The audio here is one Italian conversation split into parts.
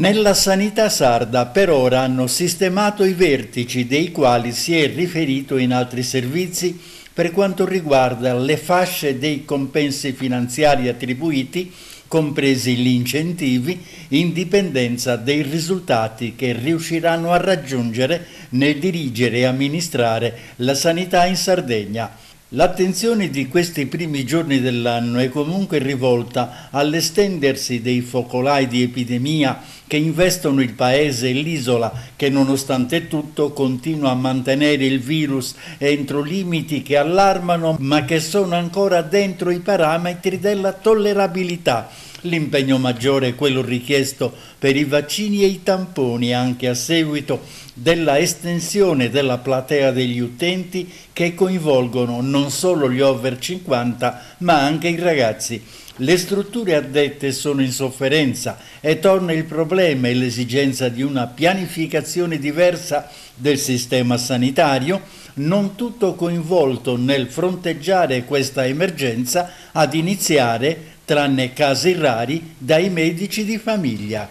Nella sanità sarda per ora hanno sistemato i vertici dei quali si è riferito in altri servizi per quanto riguarda le fasce dei compensi finanziari attribuiti, compresi gli incentivi, in dipendenza dei risultati che riusciranno a raggiungere nel dirigere e amministrare la sanità in Sardegna. L'attenzione di questi primi giorni dell'anno è comunque rivolta all'estendersi dei focolai di epidemia che investono il paese e l'isola che nonostante tutto continua a mantenere il virus entro limiti che allarmano ma che sono ancora dentro i parametri della tollerabilità L'impegno maggiore è quello richiesto per i vaccini e i tamponi anche a seguito della estensione della platea degli utenti che coinvolgono non solo gli over 50 ma anche i ragazzi. Le strutture addette sono in sofferenza e torna il problema e l'esigenza di una pianificazione diversa del sistema sanitario, non tutto coinvolto nel fronteggiare questa emergenza ad iniziare tranne casi rari, dai medici di famiglia.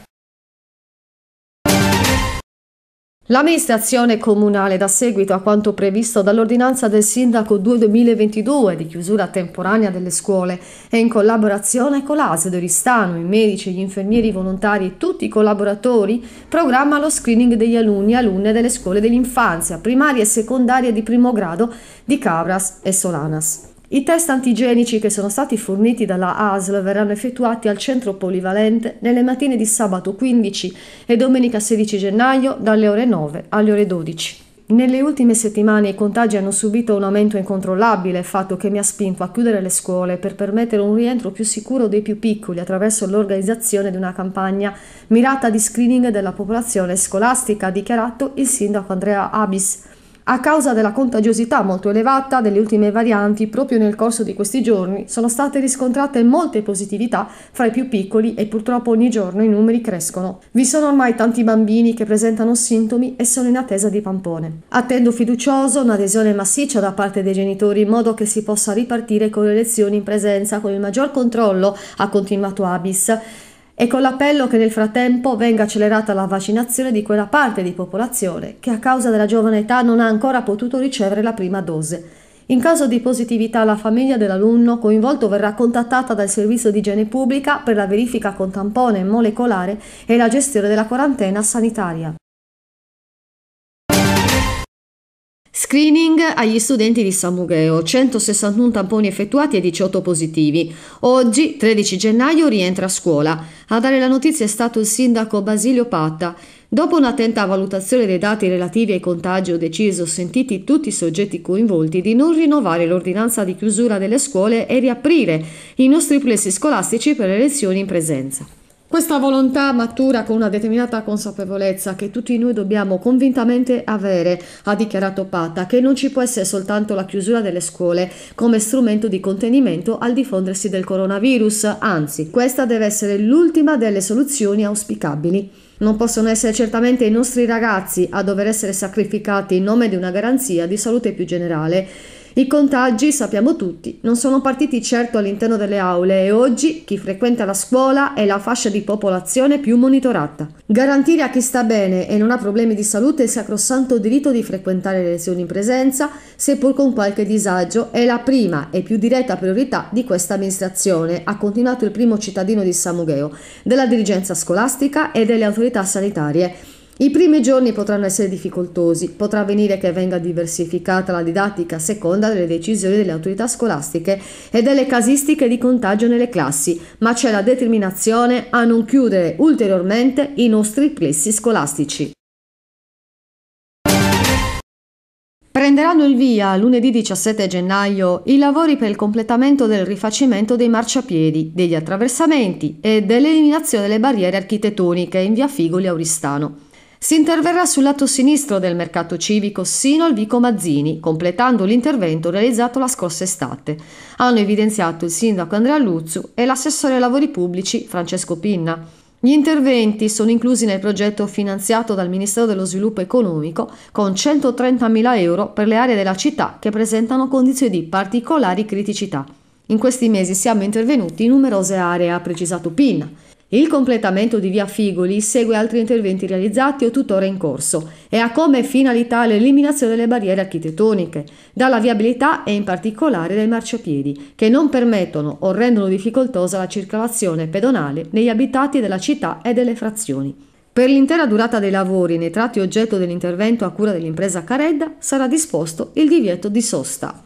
L'amministrazione comunale da seguito a quanto previsto dall'ordinanza del sindaco 2-2022 di chiusura temporanea delle scuole e in collaborazione con l'ASD Oristano, i medici, gli infermieri i volontari e tutti i collaboratori programma lo screening degli alunni e alunne delle scuole dell'infanzia, primaria e secondaria di primo grado di Cabras e Solanas. I test antigenici che sono stati forniti dalla ASL verranno effettuati al centro polivalente nelle mattine di sabato 15 e domenica 16 gennaio dalle ore 9 alle ore 12. Nelle ultime settimane i contagi hanno subito un aumento incontrollabile, fatto che mi ha spinto a chiudere le scuole per permettere un rientro più sicuro dei più piccoli attraverso l'organizzazione di una campagna mirata di screening della popolazione scolastica, ha dichiarato il sindaco Andrea Abis. A causa della contagiosità molto elevata delle ultime varianti, proprio nel corso di questi giorni sono state riscontrate molte positività fra i più piccoli e purtroppo ogni giorno i numeri crescono. Vi sono ormai tanti bambini che presentano sintomi e sono in attesa di pampone. Attendo fiducioso un'adesione massiccia da parte dei genitori in modo che si possa ripartire con le lezioni in presenza con il maggior controllo, ha continuato Abis e con l'appello che nel frattempo venga accelerata la vaccinazione di quella parte di popolazione che a causa della giovane età non ha ancora potuto ricevere la prima dose. In caso di positività la famiglia dell'alunno coinvolto verrà contattata dal servizio di igiene pubblica per la verifica con tampone molecolare e la gestione della quarantena sanitaria. Screening agli studenti di Samugeo, 161 tamponi effettuati e 18 positivi. Oggi, 13 gennaio, rientra a scuola. A dare la notizia è stato il sindaco Basilio Patta. Dopo un'attenta valutazione dei dati relativi ai contagi ho deciso, sentiti tutti i soggetti coinvolti, di non rinnovare l'ordinanza di chiusura delle scuole e riaprire i nostri plessi scolastici per le lezioni in presenza. Questa volontà matura con una determinata consapevolezza che tutti noi dobbiamo convintamente avere, ha dichiarato Pata, che non ci può essere soltanto la chiusura delle scuole come strumento di contenimento al diffondersi del coronavirus, anzi questa deve essere l'ultima delle soluzioni auspicabili. Non possono essere certamente i nostri ragazzi a dover essere sacrificati in nome di una garanzia di salute più generale i contagi, sappiamo tutti, non sono partiti certo all'interno delle aule e oggi chi frequenta la scuola è la fascia di popolazione più monitorata. Garantire a chi sta bene e non ha problemi di salute il sacrosanto diritto di frequentare le lezioni in presenza, seppur con qualche disagio, è la prima e più diretta priorità di questa amministrazione, ha continuato il primo cittadino di Samugheo, della dirigenza scolastica e delle autorità sanitarie i primi giorni potranno essere difficoltosi, potrà avvenire che venga diversificata la didattica a seconda delle decisioni delle autorità scolastiche e delle casistiche di contagio nelle classi, ma c'è la determinazione a non chiudere ulteriormente i nostri plessi scolastici. Prenderanno il via lunedì 17 gennaio i lavori per il completamento del rifacimento dei marciapiedi, degli attraversamenti e dell'eliminazione delle barriere architettoniche in via Figoli Auristano. Si interverrà sul lato sinistro del mercato civico sino al Vico Mazzini, completando l'intervento realizzato la scorsa estate. Hanno evidenziato il sindaco Andrea Luzzu e l'assessore ai lavori pubblici Francesco Pinna. Gli interventi sono inclusi nel progetto finanziato dal Ministero dello Sviluppo Economico con 130.000 euro per le aree della città che presentano condizioni di particolari criticità. In questi mesi siamo intervenuti in numerose aree, ha precisato Pinna. Il completamento di via Figoli segue altri interventi realizzati o tuttora in corso e ha come finalità l'eliminazione delle barriere architettoniche, dalla viabilità e in particolare dei marciapiedi, che non permettono o rendono difficoltosa la circolazione pedonale negli abitati della città e delle frazioni. Per l'intera durata dei lavori nei tratti oggetto dell'intervento a cura dell'impresa Caredda sarà disposto il divieto di sosta.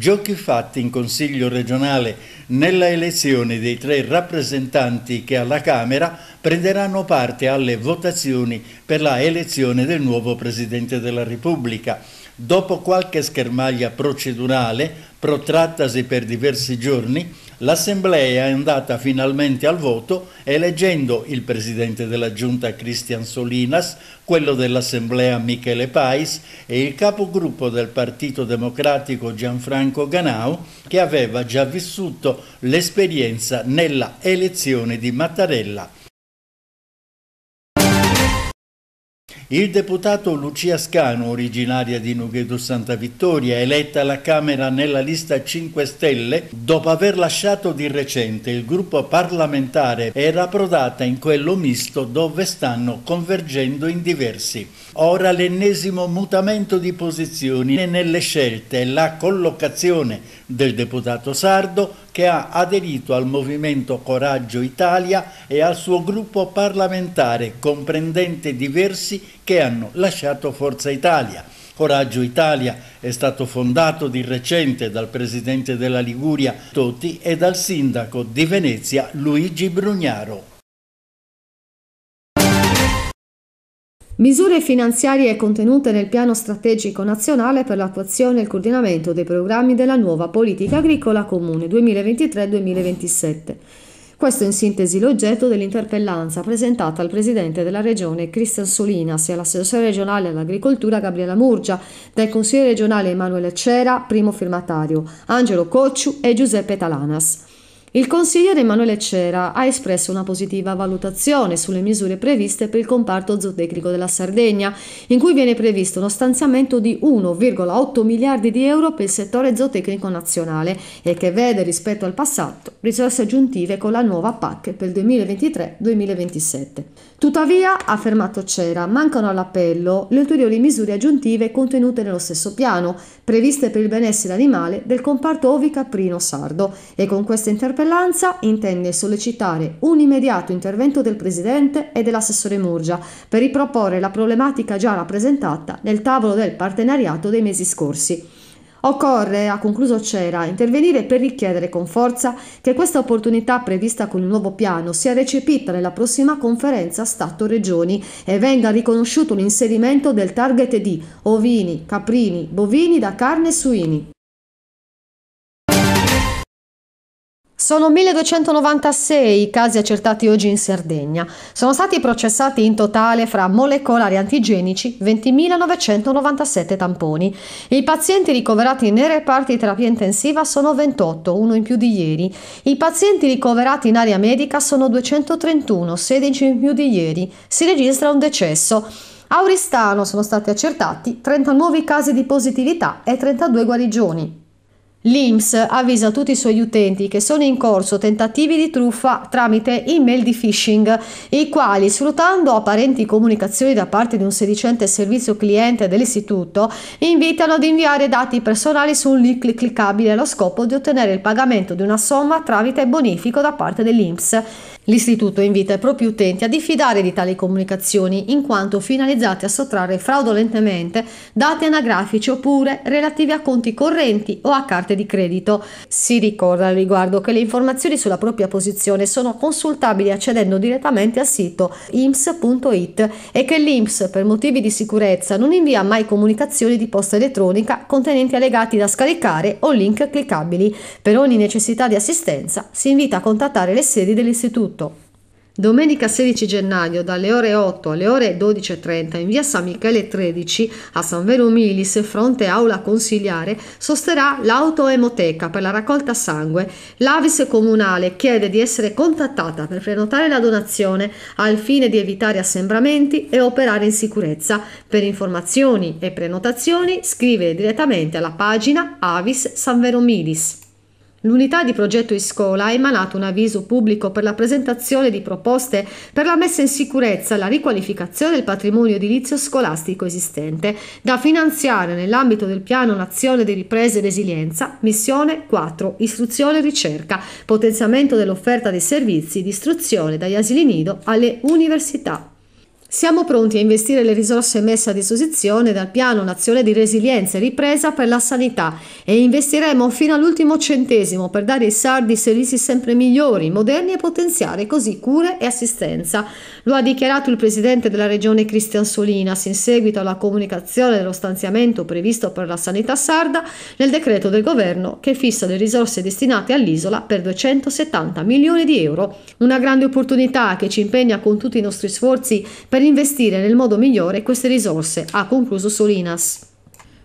Giochi fatti in Consiglio regionale nella elezione dei tre rappresentanti che alla Camera prenderanno parte alle votazioni per la elezione del nuovo Presidente della Repubblica. Dopo qualche schermaglia procedurale, protrattasi per diversi giorni, l'Assemblea è andata finalmente al voto eleggendo il presidente della Giunta Cristian Solinas, quello dell'Assemblea Michele Pais e il capogruppo del Partito Democratico Gianfranco Ganau che aveva già vissuto l'esperienza nella elezione di Mattarella Il deputato Lucia Scano, originaria di Nughedo Santa Vittoria, eletta alla Camera nella lista 5 Stelle, dopo aver lasciato di recente il gruppo parlamentare, era approdata in quello misto dove stanno convergendo in diversi. Ora l'ennesimo mutamento di posizioni nelle scelte e la collocazione del deputato sardo che ha aderito al movimento Coraggio Italia e al suo gruppo parlamentare comprendente diversi che hanno lasciato Forza Italia. Coraggio Italia è stato fondato di recente dal presidente della Liguria Totti e dal sindaco di Venezia Luigi Brugnaro. Misure finanziarie contenute nel piano strategico nazionale per l'attuazione e il coordinamento dei programmi della nuova politica agricola comune 2023-2027. Questo è in sintesi l'oggetto dell'interpellanza presentata al Presidente della Regione Cristian Solinas e all'Assessore regionale all'Agricoltura Gabriela Murgia, dal consigliere regionale Emanuele Cera, primo firmatario, Angelo Cocciu e Giuseppe Talanas. Il consigliere Emanuele Cera ha espresso una positiva valutazione sulle misure previste per il comparto zootecnico della Sardegna, in cui viene previsto uno stanziamento di 1,8 miliardi di euro per il settore zootecnico nazionale e che vede rispetto al passato risorse aggiuntive con la nuova PAC per il 2023-2027. Tuttavia, ha affermato Cera, mancano all'appello le ulteriori misure aggiuntive contenute nello stesso piano, previste per il benessere animale del comparto ovicaprino sardo e con questa interpretazione interpellanza intende sollecitare un immediato intervento del Presidente e dell'assessore Murgia per riproporre la problematica già rappresentata nel tavolo del partenariato dei mesi scorsi. Occorre, ha concluso Cera, intervenire per richiedere con forza che questa opportunità prevista con il nuovo piano sia recepita nella prossima conferenza Stato-Regioni e venga riconosciuto l'inserimento del target di ovini, caprini, bovini da carne e suini. Sono 1296 i casi accertati oggi in Sardegna. Sono stati processati in totale fra molecolari antigenici 20.997 tamponi. I pazienti ricoverati nei reparti di terapia intensiva sono 28, uno in più di ieri. I pazienti ricoverati in area medica sono 231, 16 in più di ieri. Si registra un decesso. A Oristano sono stati accertati 30 nuovi casi di positività e 32 guarigioni. L'IMS avvisa tutti i suoi utenti che sono in corso tentativi di truffa tramite email di phishing, i quali, sfruttando apparenti comunicazioni da parte di un sedicente servizio cliente dell'istituto, invitano ad inviare dati personali su un link cliccabile allo scopo di ottenere il pagamento di una somma tramite bonifico da parte dell'IMS. L'istituto invita i propri utenti a diffidare di tali comunicazioni in quanto finalizzate a sottrarre fraudolentemente dati anagrafici oppure relativi a conti correnti o a carte di credito. Si ricorda al riguardo che le informazioni sulla propria posizione sono consultabili accedendo direttamente al sito imps.it e che l'IMS per motivi di sicurezza non invia mai comunicazioni di posta elettronica contenenti allegati da scaricare o link cliccabili. Per ogni necessità di assistenza si invita a contattare le sedi dell'istituto. 8. Domenica 16 gennaio dalle ore 8 alle ore 12.30 in via San Michele 13 a San Vero Milis, fronte aula consiliare, sosterrà l'autoemoteca per la raccolta sangue. L'Avis comunale chiede di essere contattata per prenotare la donazione al fine di evitare assembramenti e operare in sicurezza. Per informazioni e prenotazioni scrive direttamente alla pagina Avis San Vero Milis. L'unità di progetto Iscola ha emanato un avviso pubblico per la presentazione di proposte per la messa in sicurezza e la riqualificazione del patrimonio edilizio scolastico esistente, da finanziare nell'ambito del Piano Nazione di Ripresa e Resilienza, missione 4, istruzione e ricerca, potenziamento dell'offerta dei servizi di istruzione dagli asili nido alle università. Siamo pronti a investire le risorse messe a disposizione dal Piano Nazione di Resilienza e Ripresa per la Sanità e investiremo fino all'ultimo centesimo per dare ai sardi servizi sempre migliori, moderni e potenziare così cure e assistenza. Lo ha dichiarato il presidente della regione Cristian Solinas in seguito alla comunicazione dello stanziamento previsto per la sanità sarda nel decreto del governo che fissa le risorse destinate all'isola per 270 milioni di euro. Una grande opportunità che ci impegna con tutti i nostri sforzi per per investire nel modo migliore queste risorse, ha concluso Solinas.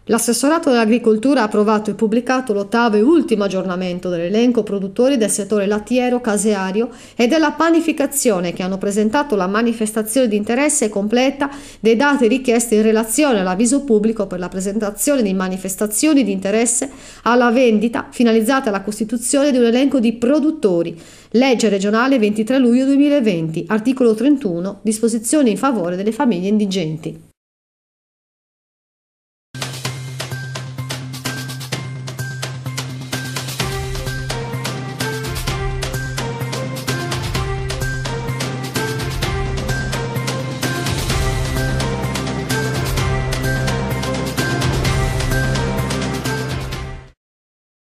L'assessorato dell'agricoltura ha approvato e pubblicato l'ottavo e ultimo aggiornamento dell'elenco produttori del settore lattiero, caseario e della panificazione che hanno presentato la manifestazione di interesse completa dei dati richiesti in relazione all'avviso pubblico per la presentazione di manifestazioni di interesse alla vendita finalizzata alla costituzione di un elenco di produttori. Legge regionale 23 luglio 2020, articolo 31, disposizioni in favore delle famiglie indigenti.